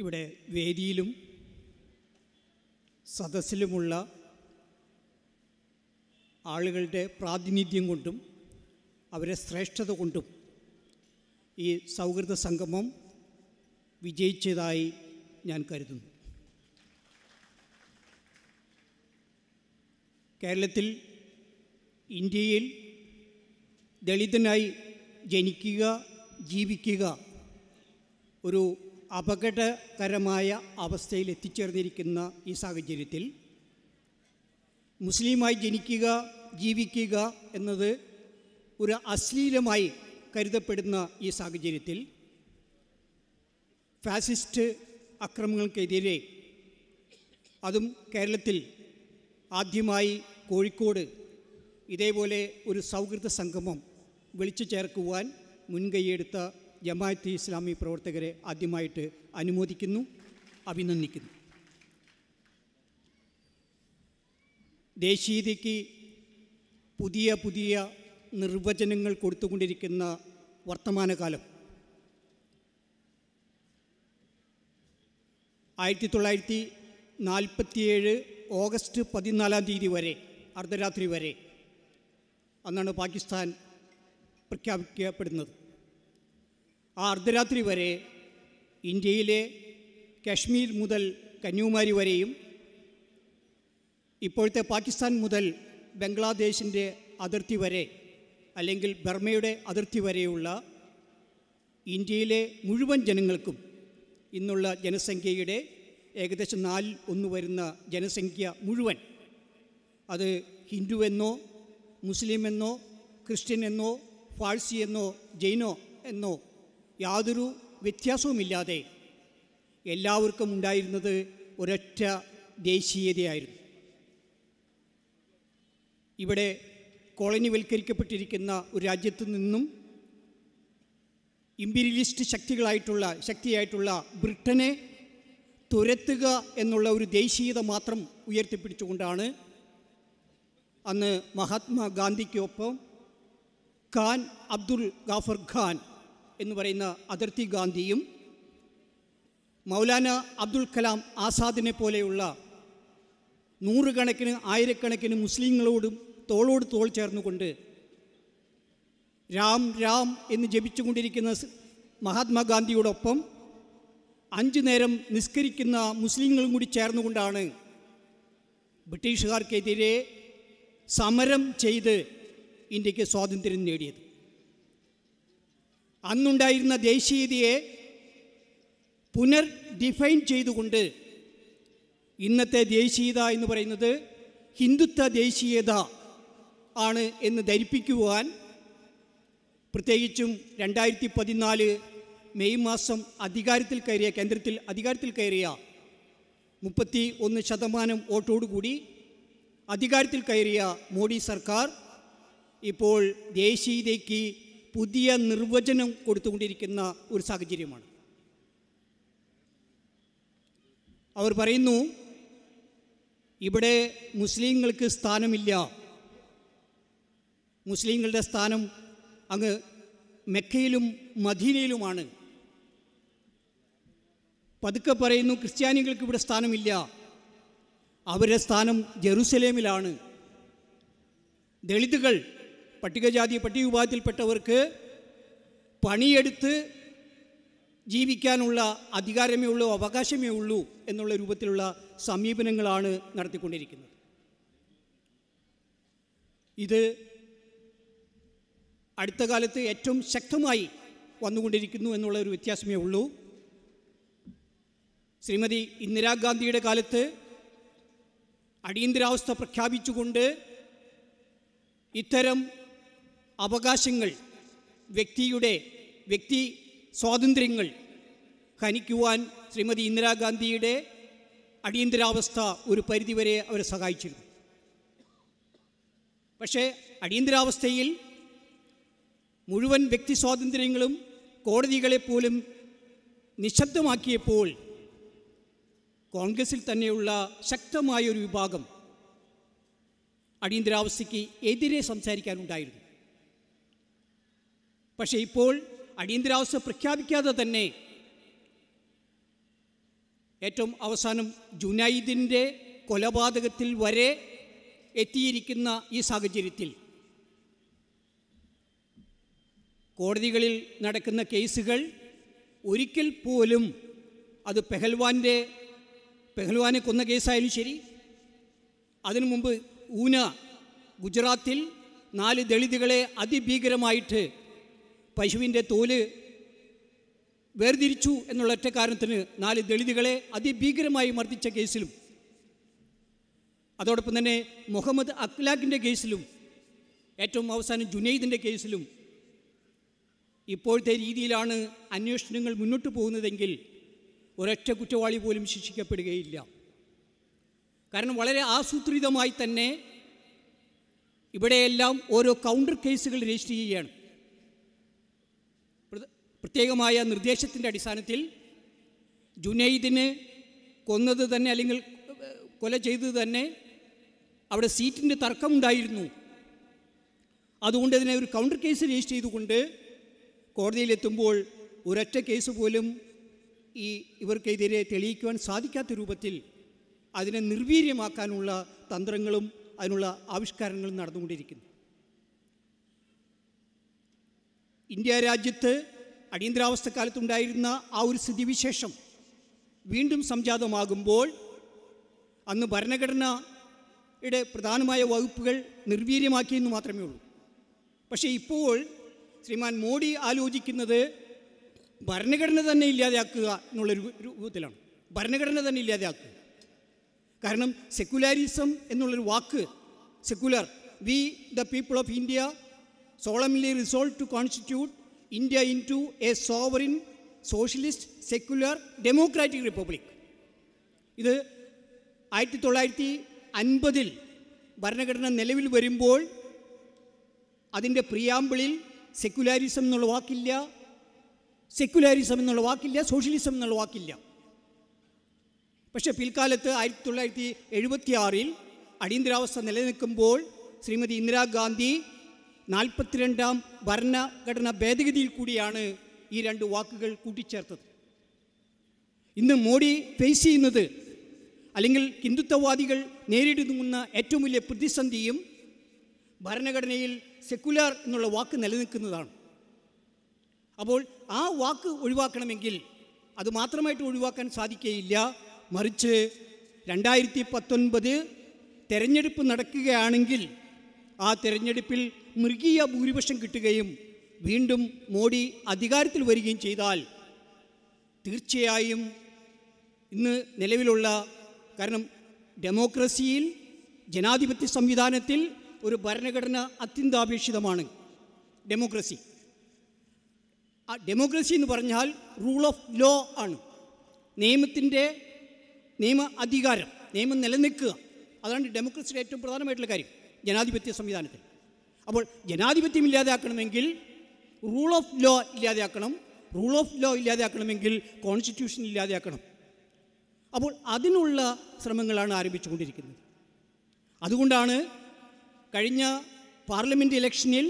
ഇവിടെ വേദിയിലും സദസ്സിലുമുള്ള ആളുകളുടെ പ്രാതിനിധ്യം കൊണ്ടും അവരെ ശ്രേഷ്ഠത കൊണ്ടും ഈ സൗഹൃദ സംഗമം വിജയിച്ചതായി ഞാൻ കരുതുന്നു കേരളത്തിൽ ഇന്ത്യയിൽ ദളിതനായി ജനിക്കുക ജീവിക്കുക ഒരു അപകടകരമായ അവസ്ഥയിൽ എത്തിച്ചേർന്നിരിക്കുന്ന ഈ സാഹചര്യത്തിൽ മുസ്ലിമായി ജനിക്കുക ജീവിക്കുക എന്നത് ഒരു അശ്ലീലമായി കരുതപ്പെടുന്ന ഈ സാഹചര്യത്തിൽ ഫാസിസ്റ്റ് അക്രമങ്ങൾക്കെതിരെ അതും കേരളത്തിൽ ആദ്യമായി കോഴിക്കോട് ഇതേപോലെ ഒരു സൗഹൃദ സംഗമം വിളിച്ചു ചേർക്കുവാൻ മുൻകൈയെടുത്ത ജമാഅത്ത് ഇസ്ലാമി പ്രവർത്തകരെ ആദ്യമായിട്ട് അനുമോദിക്കുന്നു അഭിനന്ദിക്കുന്നു ദേശീയതയ്ക്ക് പുതിയ പുതിയ നിർവചനങ്ങൾ കൊടുത്തുകൊണ്ടിരിക്കുന്ന വർത്തമാനകാലം ആയിരത്തി തൊള്ളായിരത്തി നാൽപ്പത്തിയേഴ് ഓഗസ്റ്റ് പതിനാലാം തീയതി വരെ അർദ്ധരാത്രി വരെ അന്നാണ് പാകിസ്ഥാൻ പ്രഖ്യാപിക്കപ്പെടുന്നത് ആ അർദ്ധരാത്രി വരെ ഇന്ത്യയിലെ കാശ്മീർ മുതൽ കന്യാകുമാരി വരെയും ഇപ്പോഴത്തെ പാകിസ്ഥാൻ മുതൽ ബംഗ്ലാദേശിൻ്റെ അതിർത്തി വരെ അല്ലെങ്കിൽ ബർമയുടെ അതിർത്തി വരെയുള്ള ഇന്ത്യയിലെ മുഴുവൻ ജനങ്ങൾക്കും ഇന്നുള്ള ജനസംഖ്യയുടെ ഏകദേശം നാല് ഒന്ന് വരുന്ന ജനസംഖ്യ മുഴുവൻ അത് ഹിന്ദു എന്നോ മുസ്ലിം എന്നോ ക്രിസ്ത്യൻ എന്നോ ഫാഴ്സി എന്നോ ജൈനോ എന്നോ യാതൊരു വ്യത്യാസവുമില്ലാതെ എല്ലാവർക്കും ഉണ്ടായിരുന്നത് ഒരൊറ്റ ദേശീയതയായിരുന്നു ഇവിടെ കോളനിവൽക്കരിക്കപ്പെട്ടിരിക്കുന്ന ഒരു രാജ്യത്തു നിന്നും ഇമ്പീരിയലിസ്റ്റ് ശക്തികളായിട്ടുള്ള ശക്തിയായിട്ടുള്ള ബ്രിട്ടനെ തുരത്തുക എന്നുള്ള ഒരു ദേശീയത മാത്രം ഉയർത്തിപ്പിടിച്ചുകൊണ്ടാണ് അന്ന് മഹാത്മാഗാന്ധിക്കൊപ്പം ഖാൻ അബ്ദുൽ ഗാഫർ ഖാൻ എന്ന് പറയുന്ന അതിർത്തി ഗാന്ധിയും മൗലാന അബ്ദുൽ കലാം ആസാദിനെ പോലെയുള്ള നൂറുകണക്കിന് ആയിരക്കണക്കിന് മുസ്ലിങ്ങളോടും തോളോട് തോൾ ചേർന്നുകൊണ്ട് രാം രാം എന്ന് ജപിച്ചുകൊണ്ടിരിക്കുന്ന മഹാത്മാഗാന്ധിയോടൊപ്പം അഞ്ചു നേരം നിസ്കരിക്കുന്ന മുസ്ലിങ്ങളും കൂടി ചേർന്നുകൊണ്ടാണ് ബ്രിട്ടീഷുകാർക്കെതിരെ സമരം ചെയ്ത് ഇന്ത്യക്ക് സ്വാതന്ത്ര്യം നേടിയത് അന്നുണ്ടായിരുന്ന ദേശീയതയെ പുനർ ഡിഫൈൻ ചെയ്തുകൊണ്ട് ഇന്നത്തെ ദേശീയത എന്ന് പറയുന്നത് ഹിന്ദുത്വ ദേശീയത ആണ് എന്ന് ധരിപ്പിക്കുവാൻ പ്രത്യേകിച്ചും രണ്ടായിരത്തി പതിനാല് മെയ് മാസം അധികാരത്തിൽ കയറിയ കേന്ദ്രത്തിൽ അധികാരത്തിൽ കയറിയ മുപ്പത്തി ഒന്ന് ശതമാനം വോട്ടോടുകൂടി അധികാരത്തിൽ കയറിയ മോഡി സർക്കാർ ഇപ്പോൾ ദേശീയതയ്ക്ക് പുതിയ നിർവചനം കൊടുത്തുകൊണ്ടിരിക്കുന്ന ഒരു സാഹചര്യമാണ് അവർ പറയുന്നു ഇവിടെ മുസ്ലിങ്ങൾക്ക് സ്ഥാനമില്ല മുസ്ലിങ്ങളുടെ സ്ഥാനം അങ്ങ് മെക്കയിലും മദീനയിലുമാണ് പതുക്കെ പറയുന്നു ക്രിസ്ത്യാനികൾക്ക് ഇവിടെ സ്ഥാനമില്ല അവരുടെ സ്ഥാനം ജെറുസലേമിലാണ് ദളിതുകൾ പട്ടികജാതി പട്ടിക വിഭാഗത്തിൽപ്പെട്ടവർക്ക് പണിയെടുത്ത് ജീവിക്കാനുള്ള അധികാരമേ ഉള്ളൂ അവകാശമേ ഉള്ളൂ എന്നുള്ള രൂപത്തിലുള്ള സമീപനങ്ങളാണ് നടത്തിക്കൊണ്ടിരിക്കുന്നത് ഇത് അടുത്ത കാലത്ത് ഏറ്റവും ശക്തമായി വന്നുകൊണ്ടിരിക്കുന്നു എന്നുള്ള ഒരു വ്യത്യാസമേ ഉള്ളൂ ശ്രീമതി ഇന്ദിരാഗാന്ധിയുടെ കാലത്ത് അടിയന്തരാവസ്ഥ പ്രഖ്യാപിച്ചുകൊണ്ട് ഇത്തരം അവകാശങ്ങൾ വ്യക്തിയുടെ വ്യക്തി സ്വാതന്ത്ര്യങ്ങൾ ഹനിക്കുവാൻ ശ്രീമതി ഇന്ദിരാഗാന്ധിയുടെ അടിയന്തരാവസ്ഥ ഒരു പരിധിവരെ അവരെ സഹായിച്ചിരുന്നു പക്ഷേ അടിയന്തരാവസ്ഥയിൽ മുഴുവൻ വ്യക്തി സ്വാതന്ത്ര്യങ്ങളും കോടതികളെപ്പോലും നിശബ്ദമാക്കിയപ്പോൾ കോൺഗ്രസിൽ തന്നെയുള്ള ശക്തമായൊരു വിഭാഗം അടിയന്തരാവസ്ഥയ്ക്ക് എതിരെ സംസാരിക്കാനുണ്ടായിരുന്നു പക്ഷേ ഇപ്പോൾ അടിയന്തരാവസ്ഥ പ്രഖ്യാപിക്കാതെ തന്നെ ഏറ്റവും അവസാനം ജുനൈദിൻ്റെ കൊലപാതകത്തിൽ വരെ എത്തിയിരിക്കുന്ന ഈ സാഹചര്യത്തിൽ കോടതികളിൽ നടക്കുന്ന കേസുകൾ ഒരിക്കൽ പോലും അത് പെഹൽവാൻ്റെ പെഹൽവാനെ കൊന്ന കേസായാലും ശരി അതിനു മുമ്പ് ഊന ഗുജറാത്തിൽ നാല് ദളിതുകളെ അതിഭീകരമായിട്ട് പശുവിൻ്റെ തോല് വേർതിരിച്ചു എന്നുള്ള ഒറ്റ കാരണത്തിന് നാല് ദളിതുകളെ അതിഭീകരമായി മർദ്ദിച്ച കേസിലും അതോടൊപ്പം തന്നെ മുഹമ്മദ് അഖ്ലാഖിൻ്റെ കേസിലും ഏറ്റവും അവസാനം ജുനൈദിൻ്റെ കേസിലും ഇപ്പോഴത്തെ രീതിയിലാണ് അന്വേഷണങ്ങൾ മുന്നോട്ട് പോകുന്നതെങ്കിൽ ഒരൊറ്റ കുറ്റവാളി പോലും ശിക്ഷിക്കപ്പെടുകയില്ല കാരണം വളരെ ആസൂത്രിതമായി തന്നെ ഇവിടെയെല്ലാം ഓരോ കൗണ്ടർ കേസുകൾ രജിസ്റ്റർ ചെയ്യുകയാണ് പ്രത്യേകമായ നിർദ്ദേശത്തിൻ്റെ അടിസ്ഥാനത്തിൽ ജുനൈദിന് കൊന്നത് തന്നെ അല്ലെങ്കിൽ കൊല ചെയ്തത് തന്നെ അവിടെ സീറ്റിൻ്റെ തർക്കമുണ്ടായിരുന്നു അതുകൊണ്ട് ഇതിനെ ഒരു കൗണ്ടർ കേസ് രജിസ്റ്റർ ചെയ്തുകൊണ്ട് കോടതിയിലെത്തുമ്പോൾ ഒരൊറ്റ കേസ് പോലും ഈ ഇവർക്കെതിരെ തെളിയിക്കുവാൻ സാധിക്കാത്ത രൂപത്തിൽ അതിനെ നിർവീര്യമാക്കാനുള്ള തന്ത്രങ്ങളും അതിനുള്ള ആവിഷ്കാരങ്ങളും നടന്നുകൊണ്ടിരിക്കുന്നു ഇന്ത്യ രാജ്യത്ത് അടിയന്തരാവസ്ഥക്കാലത്തുണ്ടായിരുന്ന ആ ഒരു സ്ഥിതിവിശേഷം വീണ്ടും സംജാതമാകുമ്പോൾ അന്ന് ഭരണഘടനയുടെ പ്രധാനമായ വകുപ്പുകൾ നിർവീര്യമാക്കിയെന്ന് മാത്രമേ ഉള്ളൂ പക്ഷേ ഇപ്പോൾ ശ്രീമാൻ മോഡി ആലോചിക്കുന്നത് ഭരണഘടന തന്നെ ഇല്ലാതെയാക്കുക എന്നുള്ള രൂപത്തിലാണ് ഭരണഘടന തന്നെ ഇല്ലാതെയാക്കുക കാരണം സെക്കുലാരിസം എന്നുള്ളൊരു വാക്ക് secular we the people of India solemnly resolved to constitute India into a sovereign, socialist, secular, democratic republic. ഇത് ആയിരത്തി തൊള്ളായിരത്തി അൻപതിൽ ഭരണഘടന നിലവിൽ വരുമ്പോൾ അതിൻ്റെ പ്രിയാമ്പിളിൽ സെക്യുലാരിസം എന്നുള്ള വാക്കില്ല സെക്യുലാരിസം എന്നുള്ള വാക്കില്ല സോഷ്യലിസം എന്നുള്ള വാക്കില്ല പക്ഷേ പിൽക്കാലത്ത് ആയിരത്തി തൊള്ളായിരത്തി എഴുപത്തി ആറിൽ അടിയന്തരാവസ്ഥ നിലനിൽക്കുമ്പോൾ ശ്രീമതി ഇന്ദിരാഗാന്ധി നാൽപ്പത്തിരണ്ടാം ഭരണഘടനാ ഭേദഗതിയിൽ കൂടിയാണ് ഈ രണ്ട് വാക്കുകൾ കൂട്ടിച്ചേർത്തത് ഇന്ന് മോഡി ഫേസ് ചെയ്യുന്നത് അല്ലെങ്കിൽ ഹിന്ദുത്വവാദികൾ നേരിടുന്ന ഏറ്റവും വലിയ പ്രതിസന്ധിയും ഭരണഘടനയിൽ സെക്കുലാർ എന്നുള്ള വാക്ക് നിലനിൽക്കുന്നതാണ് അപ്പോൾ ആ വാക്ക് ഒഴിവാക്കണമെങ്കിൽ അത് മാത്രമായിട്ട് ഒഴിവാക്കാൻ സാധിക്കുകയില്ല മറിച്ച് രണ്ടായിരത്തി പത്തൊൻപത് തെരഞ്ഞെടുപ്പ് നടക്കുകയാണെങ്കിൽ ആ തെരഞ്ഞെടുപ്പിൽ മൃഗീയ ഭൂരിപക്ഷം കിട്ടുകയും വീണ്ടും മോഡി അധികാരത്തിൽ വരികയും ചെയ്താൽ തീർച്ചയായും ഇന്ന് നിലവിലുള്ള കാരണം ഡെമോക്രസിയിൽ ജനാധിപത്യ സംവിധാനത്തിൽ ഒരു ഭരണഘടന അത്യന്താപേക്ഷിതമാണ് ഡെമോക്രസി ആ ഡെമോക്രസി എന്ന് പറഞ്ഞാൽ റൂൾ ഓഫ് ലോ ആണ് നിയമത്തിൻ്റെ നിയമ അധികാരം നിയമം നിലനിൽക്കുക അതാണ് ഡെമോക്രസിയുടെ ഏറ്റവും പ്രധാനമായിട്ടുള്ള കാര്യം ജനാധിപത്യ സംവിധാനത്തിൽ അപ്പോൾ ജനാധിപത്യം ഇല്ലാതാക്കണമെങ്കിൽ റൂൾ ഓഫ് ലോ ഇല്ലാതെയാക്കണം റൂൾ ഓഫ് ലോ ഇല്ലാതെയാക്കണമെങ്കിൽ കോൺസ്റ്റിറ്റ്യൂഷൻ ഇല്ലാതെയാക്കണം അപ്പോൾ അതിനുള്ള ശ്രമങ്ങളാണ് ആരംഭിച്ചുകൊണ്ടിരിക്കുന്നത് അതുകൊണ്ടാണ് കഴിഞ്ഞ പാർലമെൻറ്റ് ഇലക്ഷനിൽ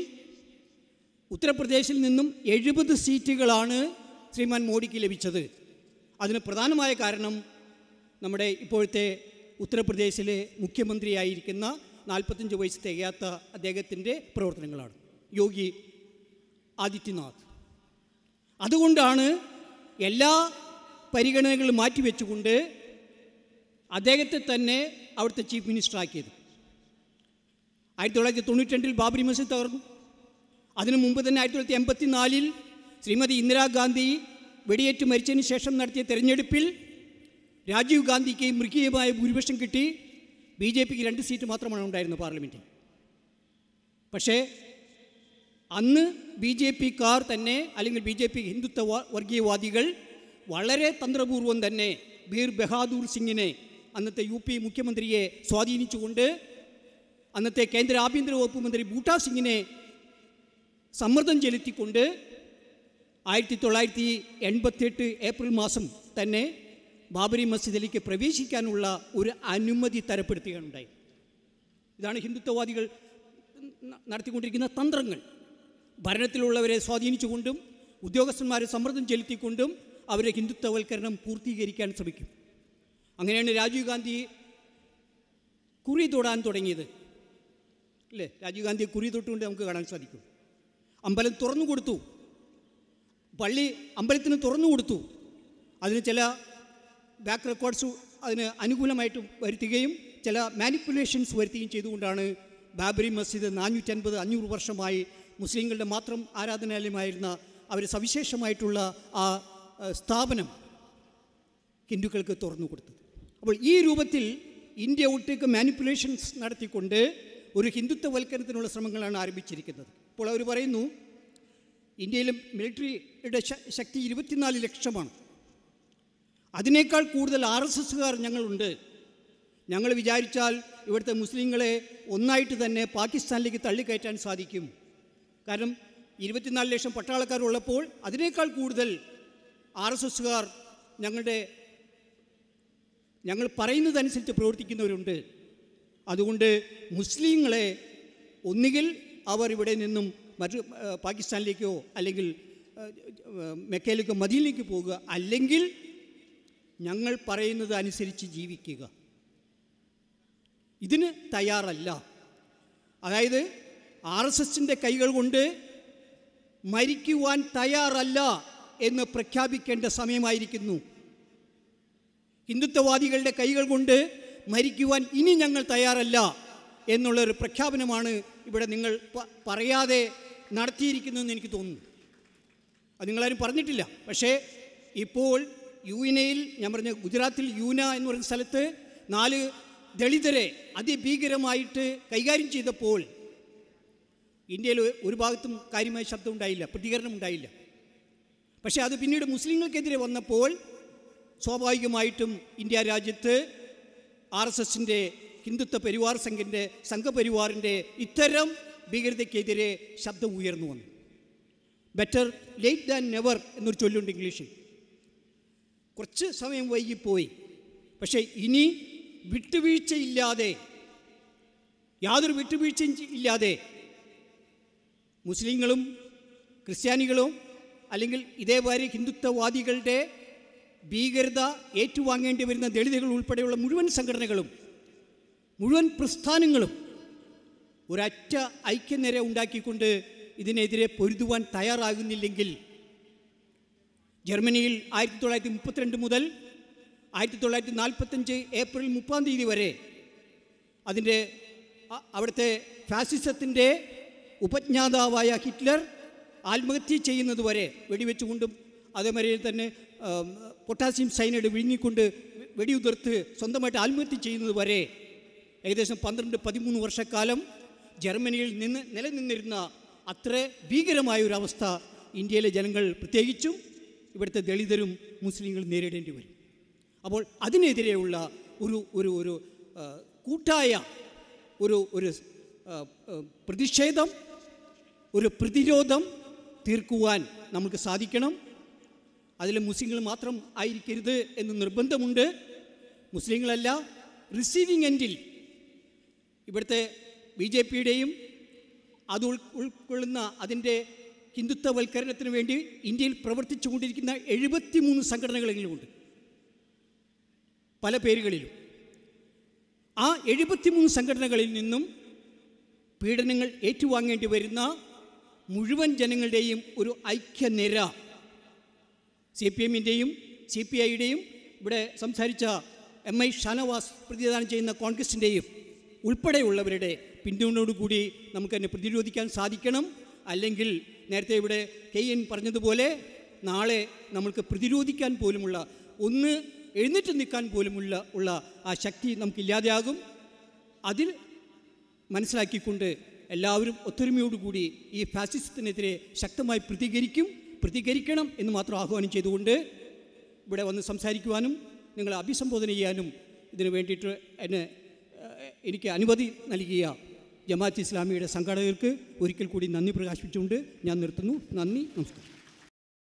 ഉത്തർപ്രദേശിൽ നിന്നും എഴുപത് സീറ്റുകളാണ് ശ്രീമാൻ മോഡിക്ക് ലഭിച്ചത് അതിന് പ്രധാനമായ കാരണം നമ്മുടെ ഇപ്പോഴത്തെ ഉത്തർപ്രദേശിലെ മുഖ്യമന്ത്രിയായിരിക്കുന്ന നാൽപ്പത്തഞ്ച് വയസ്സ് തികയാത്ത അദ്ദേഹത്തിൻ്റെ പ്രവർത്തനങ്ങളാണ് യോഗി ആദിത്യനാഥ് അതുകൊണ്ടാണ് എല്ലാ പരിഗണനകളും മാറ്റിവെച്ചുകൊണ്ട് അദ്ദേഹത്തെ തന്നെ അവിടുത്തെ ചീഫ് മിനിസ്റ്റർ ആക്കിയത് ആയിരത്തി തൊള്ളായിരത്തി തൊണ്ണൂറ്റി ബാബരി മസ്ജിദ് തകർന്നു അതിനു മുമ്പ് തന്നെ ആയിരത്തി തൊള്ളായിരത്തി എൺപത്തി നാലിൽ ശ്രീമതി ഇന്ദിരാഗാന്ധി വെടിയേറ്റ് മരിച്ചതിന് ശേഷം നടത്തിയ തെരഞ്ഞെടുപ്പിൽ രാജീവ് ഗാന്ധിക്ക് മൃഗീയമായ ഭൂരിപക്ഷം കിട്ടി ബി ജെ പിക്ക് രണ്ട് സീറ്റ് മാത്രമാണ് ഉണ്ടായിരുന്നു പാർലമെൻറ്റിൽ പക്ഷേ അന്ന് ബി ജെ പിക്കാർ തന്നെ അല്ലെങ്കിൽ ബി ജെ പി ഹിന്ദുത്വ വർഗീയവാദികൾ വളരെ തന്ത്രപൂർവം തന്നെ ബീർ ബഹാദൂർ സിംഗിനെ അന്നത്തെ യു പി മുഖ്യമന്ത്രിയെ സ്വാധീനിച്ചുകൊണ്ട് അന്നത്തെ കേന്ദ്ര ആഭ്യന്തര വകുപ്പ് മന്ത്രി ബൂട്ടാ സിംഗിനെ സമ്മർദ്ദം ചെലുത്തിക്കൊണ്ട് ആയിരത്തി തൊള്ളായിരത്തി എൺപത്തിയെട്ട് ഏപ്രിൽ മാസം തന്നെ ബാബരി മസ്ജിദിലേക്ക് പ്രവേശിക്കാനുള്ള ഒരു അനുമതി തരപ്പെടുത്തുകയുണ്ടായി ഇതാണ് ഹിന്ദുത്വവാദികൾ നടത്തിക്കൊണ്ടിരിക്കുന്ന തന്ത്രങ്ങൾ ഭരണത്തിലുള്ളവരെ സ്വാധീനിച്ചുകൊണ്ടും ഉദ്യോഗസ്ഥന്മാരെ സമ്മർദ്ദം ചെലുത്തിക്കൊണ്ടും അവരെ ഹിന്ദുത്വവൽക്കരണം പൂർത്തീകരിക്കാൻ ശ്രമിക്കും അങ്ങനെയാണ് രാജീവ് ഗാന്ധി കുറി തൊടാൻ തുടങ്ങിയത് അല്ലേ രാജീവ് ഗാന്ധി കുറി തൊട്ടുകൊണ്ട് നമുക്ക് കാണാൻ സാധിക്കും അമ്പലം തുറന്നു കൊടുത്തു പള്ളി അമ്പലത്തിന് തുറന്നു കൊടുത്തു അതിന് ചില ബാക്ക് റെക്കോർഡ്സ് അതിന് അനുകൂലമായിട്ട് വരുത്തുകയും ചില മാനിപ്പുലേഷൻസ് വരുത്തുകയും ചെയ്തുകൊണ്ടാണ് ബാബരി മസ്ജിദ് നാനൂറ്റൻപത് അഞ്ഞൂറ് വർഷമായി മുസ്ലിങ്ങളുടെ മാത്രം ആരാധനാലയമായിരുന്ന അവർ സവിശേഷമായിട്ടുള്ള ആ സ്ഥാപനം ഹിന്ദുക്കൾക്ക് തുറന്നു കൊടുത്തത് അപ്പോൾ ഈ രൂപത്തിൽ ഇന്ത്യ ഒട്ടേക്ക് മാനിപ്പുലേഷൻസ് നടത്തിക്കൊണ്ട് ഒരു ഹിന്ദുത്വവൽക്കരണത്തിനുള്ള ശ്രമങ്ങളാണ് ആരംഭിച്ചിരിക്കുന്നത് അപ്പോൾ അവർ പറയുന്നു ഇന്ത്യയിലും മിലിറ്ററിയുടെ ശക്തി ഇരുപത്തിനാല് ലക്ഷമാണ് അതിനേക്കാൾ കൂടുതൽ ആർ എസ് എസ്സുകാർ ഞങ്ങളുണ്ട് ഞങ്ങൾ വിചാരിച്ചാൽ ഇവിടുത്തെ മുസ്ലിങ്ങളെ ഒന്നായിട്ട് തന്നെ പാകിസ്ഥാനിലേക്ക് തള്ളിക്കയറ്റാൻ സാധിക്കും കാരണം ഇരുപത്തിനാല് ലക്ഷം പട്ടാളക്കാരുള്ളപ്പോൾ അതിനേക്കാൾ കൂടുതൽ ആർ എസ് എസ്സുകാർ ഞങ്ങളുടെ ഞങ്ങൾ പറയുന്നതനുസരിച്ച് പ്രവർത്തിക്കുന്നവരുണ്ട് അതുകൊണ്ട് മുസ്ലിങ്ങളെ ഒന്നുകിൽ അവർ ഇവിടെ നിന്നും മറ്റു പാകിസ്ഥാനിലേക്കോ അല്ലെങ്കിൽ മെക്കയിലേക്കോ മദീനിലേക്കോ പോകുക അല്ലെങ്കിൽ ഞങ്ങൾ പറയുന്നത് അനുസരിച്ച് ജീവിക്കുക ഇതിന് തയ്യാറല്ല അതായത് ആർ എസ് എസിൻ്റെ കൈകൾ കൊണ്ട് മരിക്കുവാൻ തയ്യാറല്ല എന്ന് പ്രഖ്യാപിക്കേണ്ട സമയമായിരിക്കുന്നു ഹിന്ദുത്വവാദികളുടെ കൈകൾ കൊണ്ട് മരിക്കുവാൻ ഇനി ഞങ്ങൾ തയ്യാറല്ല എന്നുള്ളൊരു പ്രഖ്യാപനമാണ് ഇവിടെ നിങ്ങൾ പറയാതെ നടത്തിയിരിക്കുന്നതെന്ന് എനിക്ക് തോന്നുന്നു അത് നിങ്ങളാരും പറഞ്ഞിട്ടില്ല പക്ഷേ ഇപ്പോൾ യുവിനയിൽ ഞാൻ പറഞ്ഞ ഗുജറാത്തിൽ യൂന എന്ന് പറയുന്ന സ്ഥലത്ത് നാല് ദളിതരെ അതിഭീകരമായിട്ട് കൈകാര്യം ചെയ്തപ്പോൾ ഇന്ത്യയിൽ ഒരു ഭാഗത്തും കാര്യമായ ശബ്ദം ഉണ്ടായില്ല പ്രതികരണം ഉണ്ടായില്ല പക്ഷേ അത് പിന്നീട് മുസ്ലിങ്ങൾക്കെതിരെ വന്നപ്പോൾ സ്വാഭാവികമായിട്ടും ഇന്ത്യ രാജ്യത്ത് ആർ എസ് എസിൻ്റെ ഹിന്ദുത്വ പരിവാർ സംഘിൻ്റെ സംഘപരിവാറിൻ്റെ ഇത്തരം ഭീകരതയ്ക്കെതിരെ ശബ്ദം ഉയർന്നു വന്നു ബെറ്റർ ലേറ്റ് ദാൻ നെവർ എന്നൊരു ചൊല്ലുണ്ട് ഇംഗ്ലീഷിൽ കുറച്ച് സമയം വൈകിപ്പോയി പക്ഷേ ഇനി വിട്ടുവീഴ്ചയില്ലാതെ യാതൊരു വിട്ടുവീഴ്ചയും ഇല്ലാതെ മുസ്ലിങ്ങളും ക്രിസ്ത്യാനികളും അല്ലെങ്കിൽ ഇതേപോലെ ഹിന്ദുത്വവാദികളുടെ ഭീകരത ഏറ്റുവാങ്ങേണ്ടി വരുന്ന ദളിതുകൾ ഉൾപ്പെടെയുള്ള മുഴുവൻ സംഘടനകളും മുഴുവൻ പ്രസ്ഥാനങ്ങളും ഒരറ്റ ഐക്യനിര ഉണ്ടാക്കിക്കൊണ്ട് ഇതിനെതിരെ പൊരുതുവാൻ തയ്യാറാകുന്നില്ലെങ്കിൽ ജർമ്മനിയിൽ ആയിരത്തി തൊള്ളായിരത്തി മുപ്പത്തിരണ്ട് മുതൽ ആയിരത്തി തൊള്ളായിരത്തി നാൽപ്പത്തഞ്ച് ഏപ്രിൽ മുപ്പതാം തീയതി വരെ അതിൻ്റെ അവിടുത്തെ ഫാസിസത്തിൻ്റെ ഉപജ്ഞാതാവായ ഹിറ്റ്ലർ ആത്മഹത്യ ചെയ്യുന്നത് വരെ വെടിവെച്ചുകൊണ്ടും അതേമാതിരി തന്നെ പൊട്ടാസ്യം സൈനൈഡ് വിഴുങ്ങിക്കൊണ്ട് വെടിയുതിർത്ത് സ്വന്തമായിട്ട് ആത്മഹത്യ ചെയ്യുന്നത് വരെ ഏകദേശം പന്ത്രണ്ട് പതിമൂന്ന് വർഷക്കാലം ജർമ്മനിയിൽ നിന്ന് നിലനിന്നിരുന്ന അത്ര ഭീകരമായ ഒരു അവസ്ഥ ഇന്ത്യയിലെ ജനങ്ങൾ പ്രത്യേകിച്ചും ഇവിടുത്തെ ദളിതരും മുസ്ലിങ്ങളും നേരിടേണ്ടി വരും അപ്പോൾ അതിനെതിരെയുള്ള ഒരു ഒരു ഒരു കൂട്ടായ ഒരു ഒരു പ്രതിഷേധം ഒരു പ്രതിരോധം തീർക്കുവാൻ നമുക്ക് സാധിക്കണം അതിൽ മുസ്ലിങ്ങൾ മാത്രം ആയിരിക്കരുത് എന്ന് നിർബന്ധമുണ്ട് മുസ്ലിങ്ങളല്ല റിസീവിങ് എൻഡിൽ ഇവിടുത്തെ ബി ജെ പിയുടെയും അത് ഉൾക്കൊള്ളുന്ന അതിൻ്റെ ഹിന്ദുത്വവൽക്കരണത്തിന് വേണ്ടി ഇന്ത്യയിൽ പ്രവർത്തിച്ചു കൊണ്ടിരിക്കുന്ന എഴുപത്തിമൂന്ന് സംഘടനകളെങ്കിലുമുണ്ട് പല പേരുകളിലും ആ എഴുപത്തിമൂന്ന് സംഘടനകളിൽ നിന്നും പീഡനങ്ങൾ ഏറ്റുവാങ്ങേണ്ടി വരുന്ന മുഴുവൻ ജനങ്ങളുടെയും ഒരു ഐക്യനിര സി പി എമ്മിൻ്റെയും സി പി ഐയുടെയും ഇവിടെ സംസാരിച്ച എം ഐ ഷാനവാസ് പ്രതിദാനം ചെയ്യുന്ന കോൺഗ്രസിൻ്റെയും ഉൾപ്പെടെയുള്ളവരുടെ പിന്തുണയോടുകൂടി നമുക്ക് പ്രതിരോധിക്കാൻ സാധിക്കണം അല്ലെങ്കിൽ നേരത്തെ ഇവിടെ കെ എൻ പറഞ്ഞതുപോലെ നാളെ നമ്മൾക്ക് പ്രതിരോധിക്കാൻ പോലുമുള്ള ഒന്ന് എഴുന്നേറ്റ് നിൽക്കാൻ പോലുമുള്ള ഉള്ള ആ ശക്തി നമുക്കില്ലാതെയാകും അതിൽ മനസ്സിലാക്കിക്കൊണ്ട് എല്ലാവരും ഒത്തൊരുമയോടുകൂടി ഈ ഫാസിസത്തിനെതിരെ ശക്തമായി പ്രതികരിക്കും പ്രതികരിക്കണം എന്ന് മാത്രം ആഹ്വാനം ചെയ്തുകൊണ്ട് ഇവിടെ വന്ന് സംസാരിക്കുവാനും നിങ്ങളെ അഭിസംബോധന ചെയ്യാനും ഇതിനു വേണ്ടിയിട്ട് എന്നെ എനിക്ക് അനുമതി നൽകിയ ജമാഅത്ത് ഇസ്ലാമിയുടെ സംഘാടകർക്ക് ഒരിക്കൽ കൂടി നന്ദി പ്രകാശിപ്പിച്ചുകൊണ്ട് ഞാൻ നിർത്തുന്നു നന്ദി നമസ്കാരം